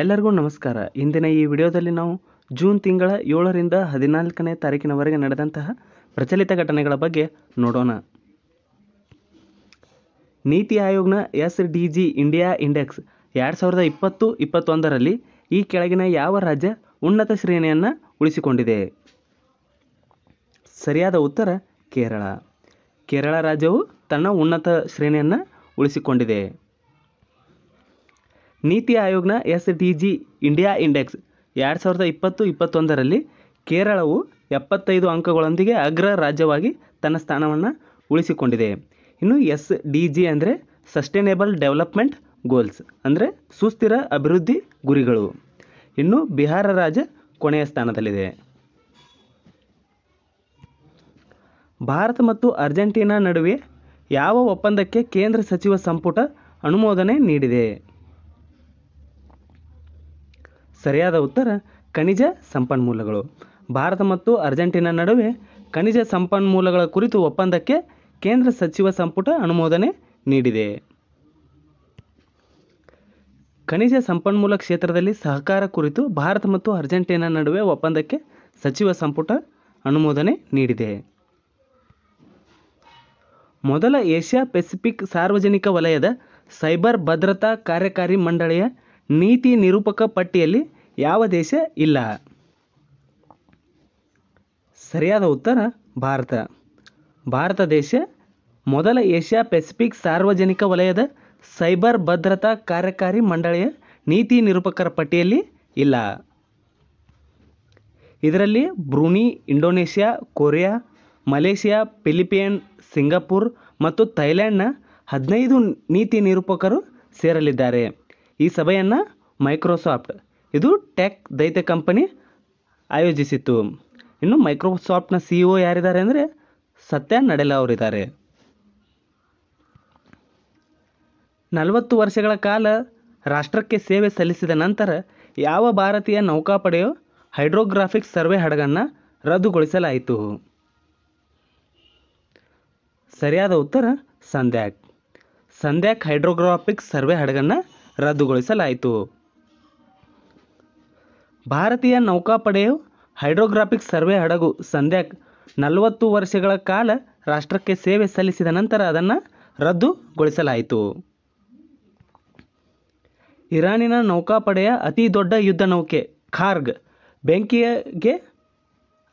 ಎಲ್ಲರಿಗೂ ನಮಸ್ಕಾರ ಇಂದಿನ ಈ ವಿಡಿಯೋದಲ್ಲಿ ನಾವು ಜೂನ್ ತಿಂಗಳ ಏಳರಿಂದ ಹದಿನಾಲ್ಕನೇ ತಾರೀಕಿನವರೆಗೆ ನಡೆದಂತಹ ಪ್ರಚಲಿತ ಘಟನೆಗಳ ಬಗ್ಗೆ ನೋಡೋಣ ನೀತಿ ಆಯೋಗ್ನ S D G India index ಎರಡು ಸಾವಿರದ ಇಪ್ಪತ್ತು ಇಪ್ಪತ್ತೊಂದರಲ್ಲಿ ಈ ಕೆಳಗಿನ ಯಾವ ರಾಜ್ಯ ಉನ್ನತ ಶ್ರೇಣಿಯನ್ನು ಉಳಿಸಿಕೊಂಡಿದೆ ಸರಿಯಾದ ಉತ್ತರ ಕೇರಳ ಕೇರಳ ರಾಜ್ಯವು ತನ್ನ ಉನ್ನತ ಶ್ರೇಣಿಯನ್ನು ಉಳಿಸಿಕೊಂಡಿದೆ ನೀತಿ ಆಯೋಗನ S D G India index ಎರಡು ಸಾವಿರದ ಇಪ್ಪತ್ತು ಇಪ್ಪತ್ತೊಂದರಲ್ಲಿ ಕೇರಳವು ಎಪ್ಪತ್ತೈದು ಅಂಕಗಳೊಂದಿಗೆ ಅಗ್ರ ರಾಜ್ಯವಾಗಿ ತನ್ನ ಸ್ಥಾನವನ್ನು ಉಳಿಸಿಕೊಂಡಿದೆ ಇನ್ನು ಎಸ್ ಡಿ ಜಿ ಅಂದರೆ ಸಸ್ಟೈನೇಬಲ್ ಡೆವಲಪ್ಮೆಂಟ್ ಗೋಲ್ಸ್ ಅಂದರೆ ಸುಸ್ಥಿರ ಅಭಿವೃದ್ಧಿ ಗುರಿಗಳು ಇನ್ನು ಬಿಹಾರ ರಾಜ್ಯ ಕೊನೆಯ ಸ್ಥಾನದಲ್ಲಿದೆ ಭಾರತ ಮತ್ತು ಅರ್ಜೆಂಟೀನಾ ನಡುವೆ ಯಾವ ಒಪ್ಪಂದಕ್ಕೆ ಕೇಂದ್ರ ಸಚಿವ ಸಂಪುಟ ಅನುಮೋದನೆ ನೀಡಿದೆ ಸರಿಯಾದ ಉತ್ತರ ಖನಿಜ ಸಂಪನ್ಮೂಲಗಳು ಭಾರತ ಮತ್ತು ಅರ್ಜೆಂಟೀನಾ ನಡುವೆ ಖನಿಜ ಸಂಪನ್ಮೂಲಗಳ ಕುರಿತು ಒಪ್ಪಂದಕ್ಕೆ ಕೇಂದ್ರ ಸಚಿವ ಸಂಪುಟ ಅನುಮೋದನೆ ನೀಡಿದೆ ಖನಿಜ ಸಂಪನ್ಮೂಲ ಕ್ಷೇತ್ರದಲ್ಲಿ ಸಹಕಾರ ಕುರಿತು ಭಾರತ ಮತ್ತು ಅರ್ಜೆಂಟೀನಾ ನಡುವೆ ಒಪ್ಪಂದಕ್ಕೆ ಸಚಿವ ಸಂಪುಟ ಅನುಮೋದನೆ ನೀಡಿದೆ ಮೊದಲ ಏಷ್ಯಾ ಪೆಸಿಫಿಕ್ ಸಾರ್ವಜನಿಕ ವಲಯದ ಸೈಬರ್ ಭದ್ರತಾ ಕಾರ್ಯಕಾರಿ ಮಂಡಳಿಯ ನೀತಿ ನಿರೂಪಕ ಪಟ್ಟಿಯಲ್ಲಿ ಯಾವ ದೇಶ ಇಲ್ಲ ಸರಿಯಾದ ಉತ್ತರ ಭಾರತ ಭಾರತ ದೇಶ ಮೊದಲ ಏಷ್ಯಾ ಪೆಸಿಫಿಕ್ ಸಾರ್ವಜನಿಕ ವಲಯದ ಸೈಬರ್ ಭದ್ರತಾ ಕಾರ್ಯಕಾರಿ ಮಂಡಳಿಯ ನೀತಿ ನಿರೂಪಕರ ಪಟ್ಟಿಯಲ್ಲಿ ಇಲ್ಲ ಇದರಲ್ಲಿ Brunei Indonesia Korea Malaysia Philippine Singapore ಮತ್ತು ಥೈಲ್ಯಾಂಡ್ನ ಹದಿನೈದು ನೀತಿ ನಿರೂಪಕರು ಸೇರಲಿದ್ದಾರೆ ಈ ಸಭೆಯನ್ನು ಮೈಕ್ರೋಸಾಫ್ಟ್ ಇದು ಟೆಕ್ ದೈತ್ಯ ಕಂಪನಿ ಆಯೋಜಿಸಿತ್ತು ಇನ್ನು ಮೈಕ್ರೋಸಾಫ್ಟ್ನ ಸಿ ಒ ಯಾರಿದ್ದಾರೆ ಅಂದರೆ ಸತ್ಯ ನಡೆಲ ಅವರಿದ್ದಾರೆ ನಲವತ್ತು ವರ್ಷಗಳ ಕಾಲ ರಾಷ್ಟ್ರಕ್ಕೆ ಸೇವೆ ಸಲ್ಲಿಸಿದ ನಂತರ ಯಾವ ಭಾರತೀಯ ನೌಕಾಪಡೆಯು ಹೈಡ್ರೋಗ್ರಾಫಿಕ್ ಸರ್ವೆ ಹಡಗನ್ನು ರದ್ದುಗೊಳಿಸಲಾಯಿತು ಸರಿಯಾದ ಉತ್ತರ ಸಂಧ್ಯಾಕ್ ಸಂಧ್ಯಾಕ್ ಹೈಡ್ರೋಗ್ರಾಫಿಕ್ ಸರ್ವೆ ಹಡಗನ್ನು ರದ್ದುಗೊಳಿಸಲಾಯಿತು ಭಾರತೀಯ ನೌಕಾಪಡೆಯು ಹೈಡ್ರೋಗ್ರಾಫಿಕ್ ಸರ್ವೆ ಹಡಗು ಸಂಧ್ಯಾ ನಲವತ್ತು ವರ್ಷಗಳ ಕಾಲ ರಾಷ್ಟ್ರಕ್ಕೆ ಸೇವೆ ಸಲ್ಲಿಸಿದ ನಂತರ ಅದನ್ನು ರದ್ದುಗೊಳಿಸಲಾಯಿತು ಇರಾನಿನ ನೌಕಾಪಡೆಯ ಅತಿ ದೊಡ್ಡ ಯುದ್ಧ ನೌಕೆ ಖಾರ್ಗ್ ಬೆಂಕಿಗೆ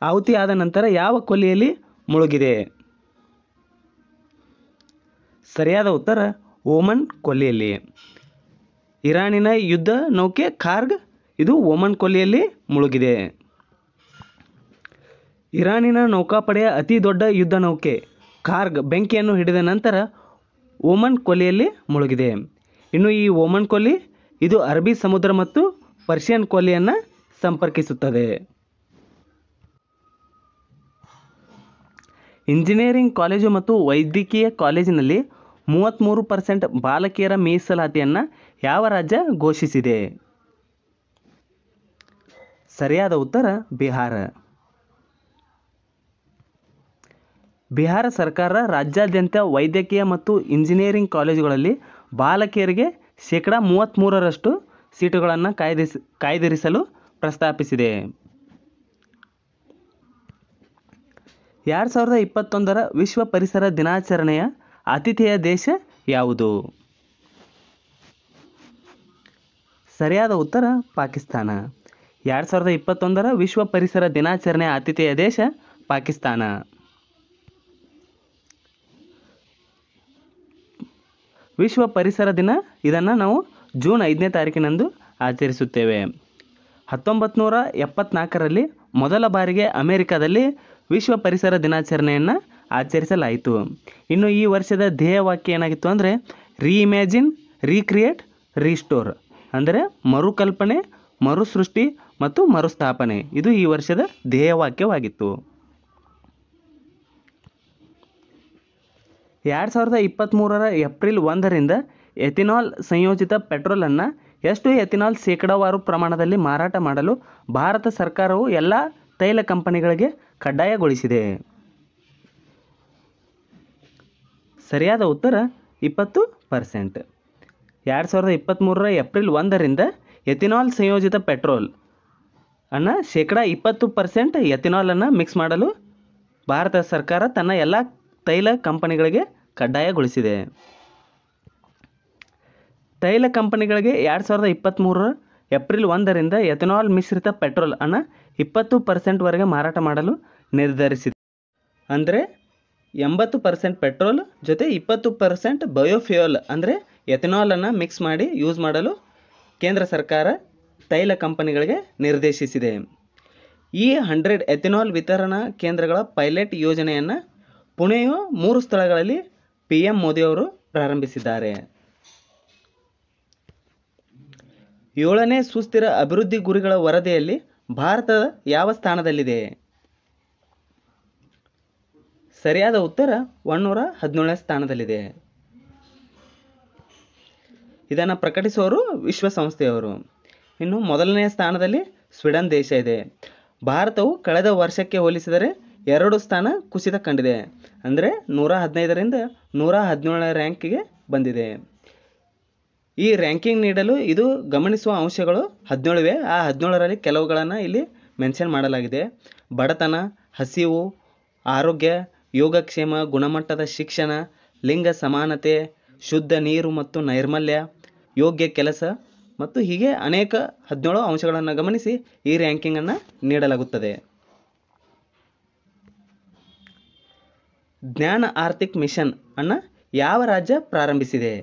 ಆಹುತಿಯಾದ ನಂತರ ಯಾವ ಕೊಲ್ಲಿಯಲ್ಲಿ ಮುಳುಗಿದೆ ಸರಿಯಾದ ಉತ್ತರ ಓಮನ್ ಕೊಲ್ಲಿಯಲ್ಲಿ ಇರಾನಿನ ಯುದ್ಧ ನೌಕೆ ಕಾರ್ಗ್ ಇದು ಒಮನ್ ಕೊಲ್ಲಿಯಲ್ಲಿ ಮುಳುಗಿದೆ ಇರಾನಿನ ನೌಕಾಪಡೆಯ ಅತಿ ದೊಡ್ಡ ಯುದ್ಧ ನೌಕೆ ಕಾರ್ಗ್ ಬೆಂಕಿಯನ್ನು ಹಿಡಿದ ನಂತರ ಓಮನ್ ಕೊಲ್ಲಿಯಲ್ಲಿ ಮುಳುಗಿದೆ ಇನ್ನು ಈ ಒಮನ್ ಕೊಲ್ಲಿ ಇದು ಅರಬ್ಬಿ ಸಮುದ್ರ ಮತ್ತು ಪರ್ಷಿಯನ್ ಕೊಲ್ಲಿಯನ್ನು ಸಂಪರ್ಕಿಸುತ್ತದೆ ಇಂಜಿನಿಯರಿಂಗ್ ಕಾಲೇಜು ಮತ್ತು ವೈದ್ಯಕೀಯ ಕಾಲೇಜಿನಲ್ಲಿ ಮೂವತ್ತ್ಮೂರು ಪರ್ಸೆಂಟ್ ಬಾಲಕಿಯರ ಮೀಸಲಾತಿಯನ್ನು ಯಾವ ರಾಜ್ಯ ಘೋಷಿಸಿದೆ ಸರಿಯಾದ ಉತ್ತರ ಬಿಹಾರ ಬಿಹಾರ ಸರ್ಕಾರ ರಾಜ್ಯಾದ್ಯಂತ ವೈದ್ಯಕೀಯ ಮತ್ತು ಇಂಜಿನಿಯರಿಂಗ್ ಕಾಲೇಜುಗಳಲ್ಲಿ ಬಾಲಕಿಯರಿಗೆ ಶೇಕಡ ಮೂವತ್ತ್ಮೂರರಷ್ಟು ಸೀಟುಗಳನ್ನು ಕಾಯ್ದಿರಿಸ ಕಾಯ್ದಿರಿಸಲು ಪ್ರಸ್ತಾಪಿಸಿದೆ ಎರಡು ಸಾವಿರದ ಇಪ್ಪತ್ತೊಂದರ ವಿಶ್ವ ಪರಿಸರ ದಿನಾಚರಣೆಯ ಆತಿಥೇಯ ದೇಶ ಯಾವುದು ಸರಿಯಾದ ಉತ್ತರ ಪಾಕಿಸ್ತಾನ ಎರಡು ಸಾವಿರದ ಇಪ್ಪತ್ತೊಂದರ ವಿಶ್ವ ಪರಿಸರ ದಿನಾಚರಣೆ ಆತಿಥೇಯ ದೇಶ ಪಾಕಿಸ್ತಾನ ವಿಶ್ವ ಪರಿಸರ ದಿನ ಇದನ್ನು ನಾವು ಜೂನ್ ಐದನೇ ತಾರೀಕಿನಂದು ಆಚರಿಸುತ್ತೇವೆ ಹತ್ತೊಂಬತ್ತು ನೂರ ಎಪ್ಪತ್ನಾಲ್ಕರಲ್ಲಿ ಮೊದಲ ಬಾರಿಗೆ ಅಮೆರಿಕದಲ್ಲಿ ವಿಶ್ವ ಪರಿಸರ ದಿನಾಚರಣೆಯನ್ನು ಆಚರಿಸಲಾಯಿತು ಇನ್ನು ಈ ವರ್ಷದ ಧ್ಯೇಯವಾಕ್ಯ ಏನಾಗಿತ್ತು ಅಂದರೆ ರೀಇಮ್ಯಾಜಿನ್ ರೀಕ್ರಿಯೇಟ್ ರೀಸ್ಟೋರ್ ಅಂದರೆ ಮರುಕಲ್ಪನೆ ಮರುಸೃಷ್ಟಿ ಮತ್ತು ಮರುಸ್ಥಾಪನೆ ಇದು ಈ ವರ್ಷದ ಧ್ಯೇಯವಾಕ್ಯವಾಗಿತ್ತು ಎರಡು ಸಾವಿರದ ಇಪ್ಪತ್ತ್ಮೂರರ ಏಪ್ರಿಲ್ ಒಂದರಿಂದ ಎಥಿನಾಲ್ ಸಂಯೋಜಿತ ಪೆಟ್ರೋಲನ್ನು ಎಷ್ಟು ಎಥಿನಾಲ್ ಶೇಕಡಾವಾರು ಪ್ರಮಾಣದಲ್ಲಿ ಮಾರಾಟ ಮಾಡಲು ಭಾರತ ಸರ್ಕಾರವು ಎಲ್ಲ ತೈಲ ಕಂಪನಿಗಳಿಗೆ ಕಡ್ಡಾಯಗೊಳಿಸಿದೆ ಸರಿಯಾದ ಉತ್ತರ ಇಪ್ಪತ್ತು ಪರ್ಸೆಂಟ್ ಎರಡು ಸಾವಿರದ ಇಪ್ಪತ್ತ್ಮೂರರ ಏಪ್ರಿಲ್ ಒಂದರಿಂದ ಎಥಿನಾಲ್ ಸಂಯೋಜಿತ ಪೆಟ್ರೋಲ್ ಅನ್ನು ಶೇಕಡ ಇಪ್ಪತ್ತು ಪರ್ಸೆಂಟ್ ಎಥಿನಾಲನ್ನು ಮಿಕ್ಸ್ ಮಾಡಲು ಭಾರತ ಸರ್ಕಾರ ತನ್ನ ಎಲ್ಲ ತೈಲ ಕಂಪನಿಗಳಿಗೆ ಕಡ್ಡಾಯಗೊಳಿಸಿದೆ ತೈಲ ಕಂಪನಿಗಳಿಗೆ ಎರಡು ಸಾವಿರದ ಇಪ್ಪತ್ತ್ಮೂರರ ಏಪ್ರಿಲ್ ಒಂದರಿಂದ ಎಥನಾಲ್ ಮಿಶ್ರಿತ ಪೆಟ್ರೋಲ್ ಅನ್ನು ಇಪ್ಪತ್ತು ಪರ್ಸೆಂಟ್ವರೆಗೆ ಮಾರಾಟ ಮಾಡಲು ನಿರ್ಧರಿಸಿದೆ ಅಂದರೆ ಎಂಬತ್ತು ಪರ್ಸೆಂಟ್ ಪೆಟ್ರೋಲ್ ಜೊತೆ ಇಪ್ಪತ್ತು ಪರ್ಸೆಂಟ್ ಬಯೋಫ್ಯೂಯಲ್ ಅಂದರೆ ಅನ್ನು ಮಿಕ್ಸ್ ಮಾಡಿ ಯೂಸ್ ಮಾಡಲು ಕೇಂದ್ರ ಸರ್ಕಾರ ತೈಲ ಕಂಪನಿಗಳಿಗೆ ನಿರ್ದೇಶಿಸಿದೆ ಈ ಹಂಡ್ರೆಡ್ ಎಥೆನಾಲ್ ವಿತರಣಾ ಕೇಂದ್ರಗಳ ಪೈಲಟ್ ಯೋಜನೆಯನ್ನು ಪುಣೆಯ ಮೂರು ಸ್ಥಳಗಳಲ್ಲಿ ಪಿ ಎಂ ಮೋದಿಯವರು ಪ್ರಾರಂಭಿಸಿದ್ದಾರೆ ಏಳನೇ ಸುಸ್ಥಿರ ಅಭಿವೃದ್ಧಿ ಗುರಿಗಳ ವರದಿಯಲ್ಲಿ ಭಾರತ ಯಾವ ಸ್ಥಾನದಲ್ಲಿದೆ ಸರಿಯಾದ ಉತ್ತರ ಒನ್ನೂರ ಹದಿನೇಳನೇ ಸ್ಥಾನದಲ್ಲಿದೆ ಇದನ್ನು ಪ್ರಕಟಿಸುವವರು ವಿಶ್ವಸಂಸ್ಥೆಯವರು ಇನ್ನು ಮೊದಲನೆಯ ಸ್ಥಾನದಲ್ಲಿ ಸ್ವೀಡನ್ ದೇಶ ಇದೆ ಭಾರತವು ಕಳೆದ ವರ್ಷಕ್ಕೆ ಹೋಲಿಸಿದರೆ ಎರಡು ಸ್ಥಾನ ಕುಸಿತ ಕಂಡಿದೆ ಅಂದರೆ ನೂರ ಹದಿನೈದರಿಂದ ನೂರ ಹದಿನೇಳರ ರ್ಯಾಂಕಿಗೆ ಬಂದಿದೆ ಈ ರ್ಯಾಂಕಿಂಗ್ ನೀಡಲು ಇದು ಗಮನಿಸುವ ಅಂಶಗಳು ಹದಿನೇಳುವೆ ಆ ಹದಿನೇಳರಲ್ಲಿ ಕೆಲವುಗಳನ್ನು ಇಲ್ಲಿ ಮೆನ್ಷನ್ ಮಾಡಲಾಗಿದೆ ಬಡತನ ಹಸಿವು ಆರೋಗ್ಯ ಯೋಗಕ್ಷೇಮ ಗುಣಮಟ್ಟದ ಶಿಕ್ಷಣ ಲಿಂಗ ಸಮಾನತೆ ಶುದ್ಧ ನೀರು ಮತ್ತು ನೈರ್ಮಲ್ಯ ಯೋಗ್ಯ ಕೆಲಸ ಮತ್ತು ಹೀಗೆ ಅನೇಕ ಹದಿನೇಳು ಅಂಶಗಳನ್ನು ಗಮನಿಸಿ ಈ ರ್ಯಾಂಕಿಂಗ್ ಅನ್ನು ನೀಡಲಾಗುತ್ತದೆ ಜ್ಞಾನ ಆರ್ಥಿಕ್ ಮಿಷನ್ ಅನ್ನು ಯಾವ ರಾಜ್ಯ ಪ್ರಾರಂಭಿಸಿದೆ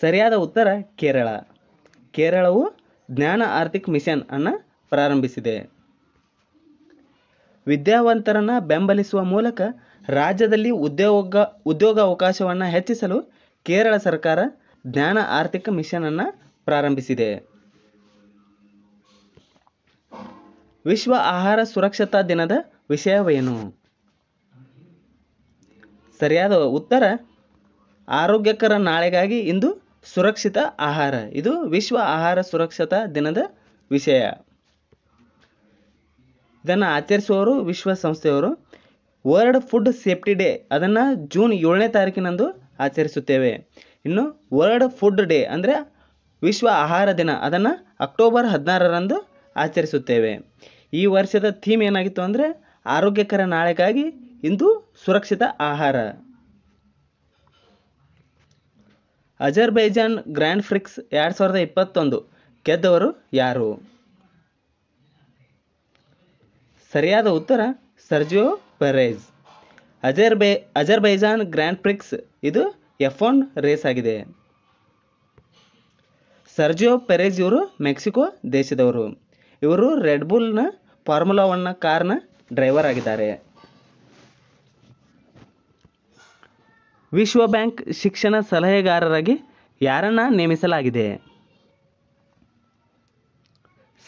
ಸರಿಯಾದ ಉತ್ತರ ಕೇರಳ ಕೇರಳವು ಜ್ಞಾನ ಆರ್ಥಿಕ್ ಮಿಷನ್ ಅನ್ನು ಪ್ರಾರಂಭಿಸಿದೆ ವಿದ್ಯಾವಂತರನ್ನು ಬೆಂಬಲಿಸುವ ಮೂಲಕ ರಾಜ್ಯದಲ್ಲಿ ಉದ್ಯೋಗ ಉದ್ಯೋಗಾವಕಾಶವನ್ನು ಹೆಚ್ಚಿಸಲು ಕೇರಳ ಸರ್ಕಾರ ಜ್ಞಾನ ಆರ್ಥಿಕ ಮಿಷನ್ ಅನ್ನ ಪ್ರಾರಂಭಿಸಿದೆ ವಿಶ್ವ ಆಹಾರ ಸುರಕ್ಷತಾ ದಿನದ ವಿಷಯವೇನು ಸರಿಯಾದ ಉತ್ತರ ಆರೋಗ್ಯಕರ ನಾಳೆಗಾಗಿ ಇಂದು ಸುರಕ್ಷಿತ ಆಹಾರ ಇದು ವಿಶ್ವ ಆಹಾರ ಸುರಕ್ಷತಾ ದಿನದ ವಿಷಯ ಇದನ್ನು ಆಚರಿಸುವವರು ವಿಶ್ವಸಂಸ್ಥೆಯವರು ವರ್ಲ್ಡ್ ಫುಡ್ ಸೇಫ್ಟಿ ಡೇ ಅದನ್ನು ಜೂನ್ ಏಳನೇ ತಾರೀಕಿನಂದು ಆಚರಿಸುತ್ತೇವೆ ಇನ್ನು ವರ್ಲ್ಡ್ ಫುಡ್ ಡೇ ಅಂದರೆ ವಿಶ್ವ ಆಹಾರ ದಿನ ಅದನ್ನು ಅಕ್ಟೋಬರ್ ಹದಿನಾರರಂದು ಆಚರಿಸುತ್ತೇವೆ ಈ ವರ್ಷದ ಥೀಮ್ ಏನಾಗಿತ್ತು ಅಂದರೆ ಆರೋಗ್ಯಕರ ನಾಳೆಗಾಗಿ ಇಂದು ಸುರಕ್ಷಿತ ಆಹಾರ ಅಜರ್ಬೈಜಾನ್ ಗ್ರ್ಯಾಂಡ್ ಫ್ರಿಕ್ಸ್ ಎರಡು ಸಾವಿರದ ಇಪ್ಪತ್ತೊಂದು ಗೆದ್ದವರು ಯಾರು ಸರಿಯಾದ ಉತ್ತರ ಸರ್ಜಿಯೋ ಪೆರೇಜ್ ಅಜರ್ಬೈ ಅಜರ್ಬೈಜಾನ್ ಗ್ರ್ಯಾಂಡ್ ಪ್ರಿಕ್ಸ್ ಇದು ಎಫ್ ಒನ್ ರೇಸ್ ಆಗಿದೆ ಸರ್ಜಿಯೋ ಪೆರೇಜ್ ಇವರು ಮೆಕ್ಸಿಕೋ ದೇಶದವರು ಇವರು ರೆಡ್ಬುಲ್ನ ಫಾರ್ಮುಲಾ ಒನ್ನ ಕಾರ್ನ ಡ್ರೈವರ್ ಆಗಿದ್ದಾರೆ ವಿಶ್ವ ಬ್ಯಾಂಕ್ ಶಿಕ್ಷಣ ಸಲಹೆಗಾರರಾಗಿ ಯಾರನ್ನ ನೇಮಿಸಲಾಗಿದೆ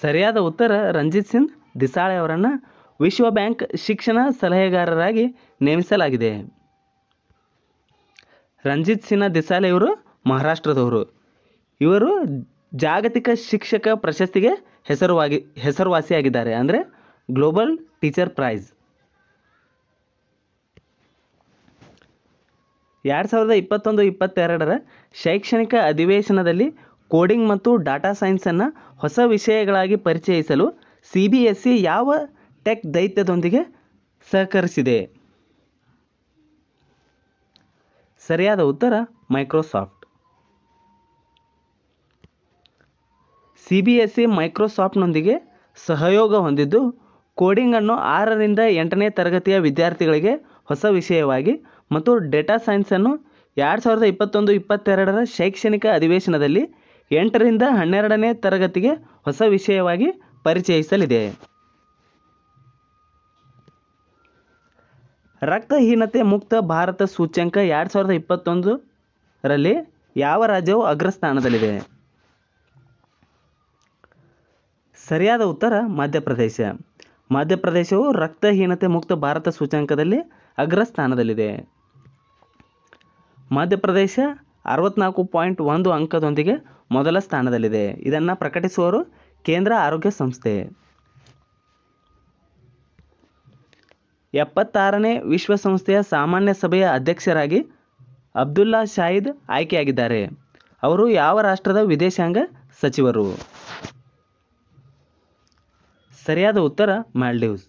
ಸರಿಯಾದ ಉತ್ತರ ರಂಜಿತ್ ಸಿಂಗ್ ದಿಸಾಳೆ ಅವರನ್ನು ವಿಶ್ವ ಬ್ಯಾಂಕ್ ಶಿಕ್ಷಣ ಸಲಹೆಗಾರರಾಗಿ ನೇಮಿಸಲಾಗಿದೆ ರಂಜಿತ್ ಸಿನ್ಹಾ ದೇಸಾಲೆ ಇವರು ಮಹಾರಾಷ್ಟ್ರದವರು ಇವರು ಜಾಗತಿಕ ಶಿಕ್ಷಕ ಪ್ರಶಸ್ತಿಗೆ ಹೆಸರುವಾಗಿ ಹೆಸರುವಾಸಿಯಾಗಿದ್ದಾರೆ ಅಂದರೆ ಗ್ಲೋಬಲ್ ಟೀಚರ್ ಪ್ರೈಸ್ ಎರಡು ಸಾವಿರದ ಇಪ್ಪತ್ತೊಂದು ಇಪ್ಪತ್ತೆರಡರ ಶೈಕ್ಷಣಿಕ ಅಧಿವೇಶನದಲ್ಲಿ ಕೋಡಿಂಗ್ ಮತ್ತು ಡಾಟಾ ಸೈನ್ಸನ್ನು ಹೊಸ ವಿಷಯಗಳಾಗಿ ಪರಿಚಯಿಸಲು ಸಿ ಬಿ ಎಸ್ ಸಿ ಯಾವ ಟೆಕ್ ದೈತ್ಯದೊಂದಿಗೆ ಸಹಕರಿಸಿದೆ ಸರಿಯಾದ ಉತ್ತರ Microsoft C B S E ಮೈಕ್ರೋಸಾಫ್ಟ್ನೊಂದಿಗೆ ಸಹಯೋಗ ಹೊಂದಿದ್ದು ಕೋಡಿಂಗನ್ನು ಆರರಿಂದ ಎಂಟನೇ ತರಗತಿಯ ವಿದ್ಯಾರ್ಥಿಗಳಿಗೆ ಹೊಸ ವಿಷಯವಾಗಿ ಮತ್ತು ಡೇಟಾ ಸೈನ್ಸನ್ನು ಎರಡು ಸಾವಿರದ ಇಪ್ಪತ್ತೊಂದು ಇಪ್ಪತ್ತೆರಡರ ಶೈಕ್ಷಣಿಕ ಅಧಿವೇಶನದಲ್ಲಿ ಎಂಟರಿಂದ ಹನ್ನೆರಡನೇ ತರಗತಿಗೆ ಹೊಸ ವಿಷಯವಾಗಿ ಪರಿಚಯಿಸಲಿದೆ ರಕ್ತಹೀನತೆ ಮುಕ್ತ ಭಾರತ ಸೂಚ್ಯಂಕ ಎರಡು ಸಾವಿರದ ಇಪ್ಪತ್ತೊಂದು ರಲ್ಲಿ ಯಾವ ರಾಜ್ಯವು ಅಗ್ರಸ್ಥಾನದಲ್ಲಿದೆ ಸರಿಯಾದ ಉತ್ತರ ಮಧ್ಯಪ್ರದೇಶ ಮಧ್ಯಪ್ರದೇಶವು ರಕ್ತಹೀನತೆ ಮುಕ್ತ ಭಾರತ ಸೂಚ್ಯಂಕದಲ್ಲಿ ಅಗ್ರಸ್ಥಾನದಲ್ಲಿದೆ ಮಧ್ಯಪ್ರದೇಶ ಅರವತ್ನಾಲ್ಕು ಪಾಯಿಂಟ್ ಒಂದು ಅಂಕದೊಂದಿಗೆ ಮೊದಲ ಸ್ಥಾನದಲ್ಲಿದೆ ಇದನ್ನು ಪ್ರಕಟಿಸುವವರು ಕೇಂದ್ರ ಆರೋಗ್ಯ ಸಂಸ್ಥೆ ಎಪ್ಪತ್ತಾರನೇ ವಿಶ್ವಸಂಸ್ಥೆಯ ಸಾಮಾನ್ಯ ಸಭೆಯ ಅಧ್ಯಕ್ಷರಾಗಿ ಅಬ್ದುಲ್ಲಾ ಶಾಹಿದ್ ಆಯ್ಕೆಯಾಗಿದ್ದಾರೆ ಅವರು ಯಾವ ರಾಷ್ಟ್ರದ ವಿದೇಶಾಂಗ ಸಚಿವರು ಸರಿಯಾದ ಉತ್ತರ ಮಾಲ್ಡೀವ್ಸ್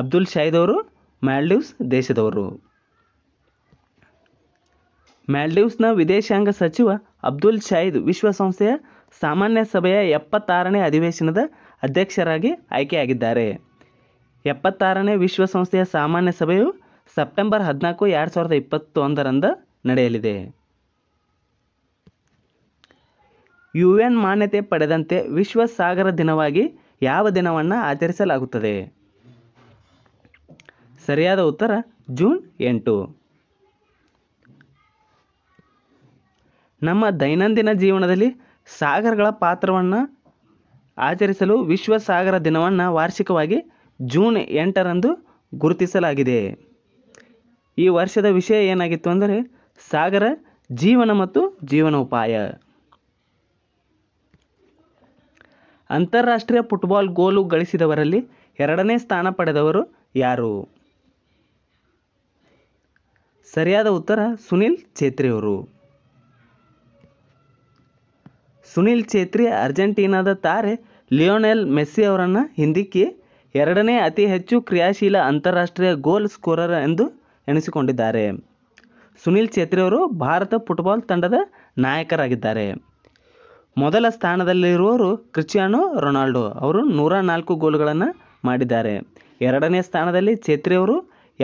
ಅಬ್ದುಲ್ ಶಾಹಿದ್ ಅವರು ಮಾಲ್ಡೀವ್ಸ್ ದೇಶದವರು ಮ್ಯಾಲ್ಡೀವ್ಸ್ನ ವಿದೇಶಾಂಗ ಸಚಿವ ಅಬ್ದುಲ್ ಶಾಹಿದ್ ವಿಶ್ವಸಂಸ್ಥೆಯ ಸಾಮಾನ್ಯ ಸಭೆಯ ಎಪ್ಪತ್ತಾರನೇ ಅಧಿವೇಶನದ ಅಧ್ಯಕ್ಷರಾಗಿ ಆಯ್ಕೆಯಾಗಿದ್ದಾರೆ ಎಪ್ಪತ್ತಾರನೇ ವಿಶ್ವಸಂಸ್ಥೆಯ ಸಾಮಾನ್ಯ ಸಭೆಯು ಸೆಪ್ಟೆಂಬರ್ ಹದಿನಾಲ್ಕು ಎರಡು ಸಾವಿರದ ಇಪ್ಪತ್ತೊಂದರಂದು ನಡೆಯಲಿದೆ ಯು ಎನ್ ಮಾನ್ಯತೆ ಪಡೆದಂತೆ ವಿಶ್ವ ಸಾಗರ ದಿನವಾಗಿ ಯಾವ ದಿನವನ್ನು ಆಚರಿಸಲಾಗುತ್ತದೆ ಸರಿಯಾದ ಉತ್ತರ ಜೂನ್ ಎಂಟು ನಮ್ಮ ದೈನಂದಿನ ಜೀವನದಲ್ಲಿ ಸಾಗರಗಳ ಪಾತ್ರವನ್ನು ಆಚರಿಸಲು ವಿಶ್ವ ಸಾಗರ ದಿನವನ್ನು ವಾರ್ಷಿಕವಾಗಿ ಜೂನ್ ಎಂಟರಂದು ಗುರುತಿಸಲಾಗಿದೆ ಈ ವರ್ಷದ ವಿಷಯ ಏನಾಗಿತ್ತು ಅಂದರೆ ಸಾಗರ ಜೀವನ ಮತ್ತು ಜೀವನೋಪಾಯ ಅಂತಾರಾಷ್ಟ್ರೀಯ ಫುಟ್ಬಾಲ್ ಗೋಲು ಗಳಿಸಿದವರಲ್ಲಿ ಎರಡನೇ ಸ್ಥಾನ ಪಡೆದವರು ಯಾರು ಸರಿಯಾದ ಉತ್ತರ ಸುನಿಲ್ ಛೇತ್ರಿಯವರು ಸುನಿಲ್ ಛೇತ್ರಿ ಅರ್ಜೆಂಟೀನಾದ ತಾರೆ ಲಿಯೋನೆಲ್ ಮೆಸ್ಸಿ ಅವರನ್ನು ಹಿಂದಿಕ್ಕಿ ಎರಡನೇ ಅತಿ ಹೆಚ್ಚು ಕ್ರಿಯಾಶೀಲ ಅಂತಾರಾಷ್ಟ್ರೀಯ ಗೋಲ್ ಸ್ಕೋರರ್ ಎಂದು ಎಣಿಸಿಕೊಂಡಿದ್ದಾರೆ ಸುನಿಲ್ ಛೇತ್ರಿ ಅವರು ಭಾರತ ಫುಟ್ಬಾಲ್ ತಂಡದ ನಾಯಕರಾಗಿದ್ದಾರೆ ಮೊದಲ ಸ್ಥಾನದಲ್ಲಿರುವವರು ಕ್ರಿಸ್ಟಿಯಾನೊ ರೊನಾಲ್ಡೋ ಅವರು ನೂರ ನಾಲ್ಕು ಗೋಲುಗಳನ್ನು ಮಾಡಿದ್ದಾರೆ ಎರಡನೇ ಸ್ಥಾನದಲ್ಲಿ ಛೇತ್ರಿ ಅವರು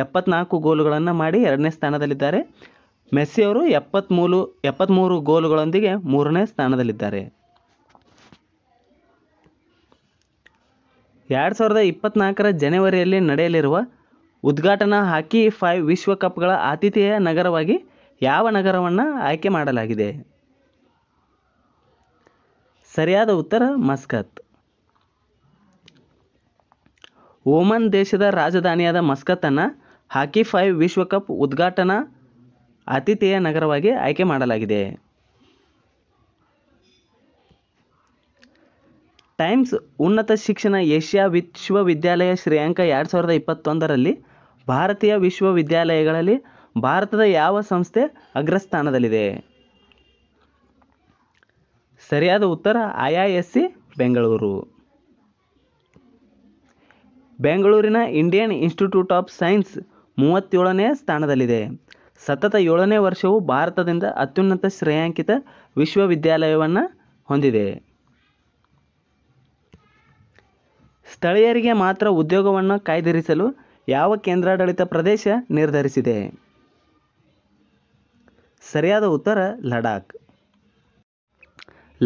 ಎಪ್ಪತ್ನಾಲ್ಕು ಗೋಲುಗಳನ್ನು ಮಾಡಿ ಎರಡನೇ ಸ್ಥಾನದಲ್ಲಿದ್ದಾರೆ ಮೆಸ್ಸಿ ಅವರು ಎಪ್ಪತ್ತ್ಮೂರು ಎಪ್ಪತ್ತ್ಮೂರು ಗೋಲುಗಳೊಂದಿಗೆ ಮೂರನೇ ಸ್ಥಾನದಲ್ಲಿದ್ದಾರೆ ಎರಡು ಸಾವಿರದ ಇಪ್ಪತ್ನಾಲ್ಕರ ಜನವರಿಯಲ್ಲಿ ನಡೆಯಲಿರುವ ಉದ್ಘಾಟನಾ ಹಾಕಿ ಫೈವ್ ವಿಶ್ವಕಪ್ಗಳ ಆತಿಥೇಯ ನಗರವಾಗಿ ಯಾವ ನಗರವನ್ನು ಆಯ್ಕೆ ಮಾಡಲಾಗಿದೆ ಸರಿಯಾದ ಉತ್ತರ ಮಸ್ಕತ್ ಓಮನ್ ದೇಶದ ರಾಜಧಾನಿಯಾದ ಮಸ್ಕತ್ತನ್ನು ಹಾಕಿ ಫೈವ್ ವಿಶ್ವಕಪ್ ಉದ್ಘಾಟನಾ ಆತಿಥೇಯ ನಗರವಾಗಿ ಆಯ್ಕೆ ಮಾಡಲಾಗಿದೆ ಟೈಮ್ಸ್ ಉನ್ನತ ಶಿಕ್ಷಣ ಏಷ್ಯಾ ವಿಶ್ವವಿದ್ಯಾಲಯ ಶ್ರೇಯಾಂಕ ಎರಡು ಸಾವಿರದ ಇಪ್ಪತ್ತೊಂದರಲ್ಲಿ ಭಾರತೀಯ ವಿಶ್ವವಿದ್ಯಾಲಯಗಳಲ್ಲಿ ಭಾರತದ ಯಾವ ಸಂಸ್ಥೆ ಅಗ್ರಸ್ಥಾನದಲ್ಲಿದೆ ಸರಿಯಾದ ಉತ್ತರ I I S C Bengaluru ಬೆಂಗಳೂರಿನ ಇಂಡಿಯನ್ ಇನ್ಸ್ಟಿಟ್ಯೂಟ್ ಆಫ್ ಸೈನ್ಸ್ ಮೂವತ್ತೇಳನೇ ಸ್ಥಾನದಲ್ಲಿದೆ ಸತತ ಏಳನೇ ವರ್ಷವು ಭಾರತದಿಂದ ಅತ್ಯುನ್ನತ ಶ್ರೇಯಾಂಕಿತ ವಿಶ್ವವಿದ್ಯಾಲಯವನ್ನು ಹೊಂದಿದೆ ಸ್ಥಳೀಯರಿಗೆ ಮಾತ್ರ ಉದ್ಯೋಗವನ್ನು ಕಾಯ್ದಿರಿಸಲು ಯಾವ ಕೇಂದ್ರಾಡಳಿತ ಪ್ರದೇಶ ನಿರ್ಧರಿಸಿದೆ ಸರಿಯಾದ ಉತ್ತರ ಲಡಾಖ್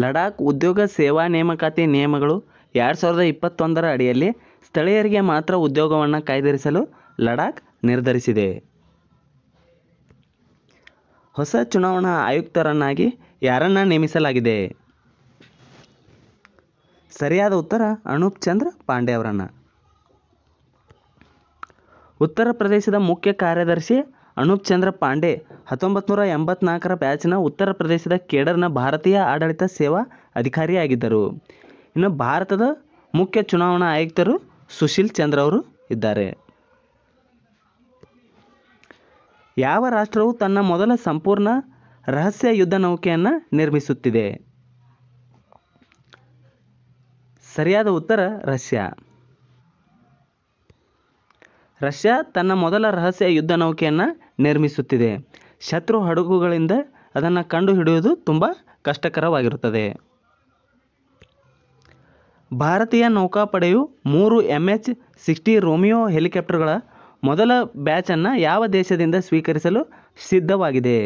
ಲಡಾಖ್ ಉದ್ಯೋಗ ಸೇವಾ ನೇಮಕಾತಿ ನಿಯಮಗಳು ಎರಡು ಸಾವಿರದ ಇಪ್ಪತ್ತೊಂದರ ಅಡಿಯಲ್ಲಿ ಸ್ಥಳೀಯರಿಗೆ ಮಾತ್ರ ಉದ್ಯೋಗವನ್ನು ಕಾಯ್ದಿರಿಸಲು ಲಡಾಖ್ ನಿರ್ಧರಿಸಿದೆ ಹೊಸ ಚುನಾವಣಾ ಆಯುಕ್ತರನ್ನಾಗಿ ಯಾರನ್ನ ನೇಮಿಸಲಾಗಿದೆ ಸರಿಯಾದ ಉತ್ತರ ಅನೂಪ್ ಚಂದ್ರ ಪಾಂಡೆ ಅವರನ್ನ ಉತ್ತರ ಪ್ರದೇಶದ ಮುಖ್ಯ ಕಾರ್ಯದರ್ಶಿ ಅನೂಪ್ ಚಂದ್ರ ಪಾಂಡೆ ಹತ್ತೊಂಬತ್ತು ನೂರ ಎಂಬತ್ನಾಲ್ಕರ ಬ್ಯಾಚ್ನ ಉತ್ತರ ಪ್ರದೇಶದ ಕೇಡರ್ನ ಭಾರತೀಯ ಆಡಳಿತ ಸೇವಾ ಅಧಿಕಾರಿಯಾಗಿದ್ದರು ಇನ್ನು ಭಾರತದ ಮುಖ್ಯ ಚುನಾವಣಾ ಆಯುಕ್ತರು ಸುಶೀಲ್ ಚಂದ್ರ ಅವರು ಇದ್ದಾರೆ ಯಾವ ರಾಷ್ಟ್ರವು ತನ್ನ ಮೊದಲ ಸಂಪೂರ್ಣ ರಹಸ್ಯ ಯುದ್ಧ ನೌಕೆಯನ್ನು ನಿರ್ಮಿಸುತ್ತಿದೆ ಸರಿಯಾದ ಉತ್ತರ ರಷ್ಯಾ ರಷ್ಯಾ ತನ್ನ ಮೊದಲ ರಹಸ್ಯ ಯುದ್ಧ ನೌಕೆಯನ್ನು ನಿರ್ಮಿಸುತ್ತಿದೆ ಶತ್ರು ಹಡಗುಗಳಿಂದ ಅದನ್ನು ಕಂಡುಹಿಡಿಯುವುದು ತುಂಬ ಕಷ್ಟಕರವಾಗಿರುತ್ತದೆ ಭಾರತೀಯ ನೌಕಾಪಡೆಯು ಮೂರು ಎಂ ಎಚ್ ಸಿಕ್ಸ್ಟಿ ರೋಮಿಯೋ ಹೆಲಿಕಾಪ್ಟರ್ಗಳ ಮೊದಲ ಬ್ಯಾಚನ್ನು ಯಾವ ದೇಶದಿಂದ ಸ್ವೀಕರಿಸಲು ಸಿದ್ಧವಾಗಿದೆ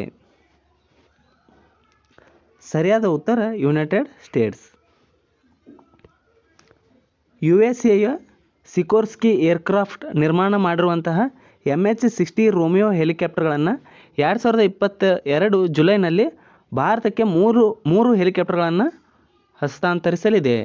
ಸರಿಯಾದ ಉತ್ತರ ಯುನೈಟೆಡ್ ಸ್ಟೇಟ್ಸ್ ಯು ಎಸ್ ಎಯ ಸಿಕೋರ್ಸ್ಕಿ ಏರ್ಕ್ರಾಫ್ಟ್ ನಿರ್ಮಾಣ ಮಾಡಿರುವಂತಹ ಎಮ್ ಎಚ್ ಸಿಕ್ಸ್ಟಿ ರೋಮಿಯೋ ಹೆಲಿಕಾಪ್ಟರ್ಗಳನ್ನು ಎರಡು ಸಾವಿರದ ಇಪ್ಪತ್ತ ಎರಡು ಜುಲೈನಲ್ಲಿ ಭಾರತಕ್ಕೆ ಮೂರು ಮೂರು ಹೆಲಿಕಾಪ್ಟರ್ಗಳನ್ನು ಹಸ್ತಾಂತರಿಸಲಿದೆ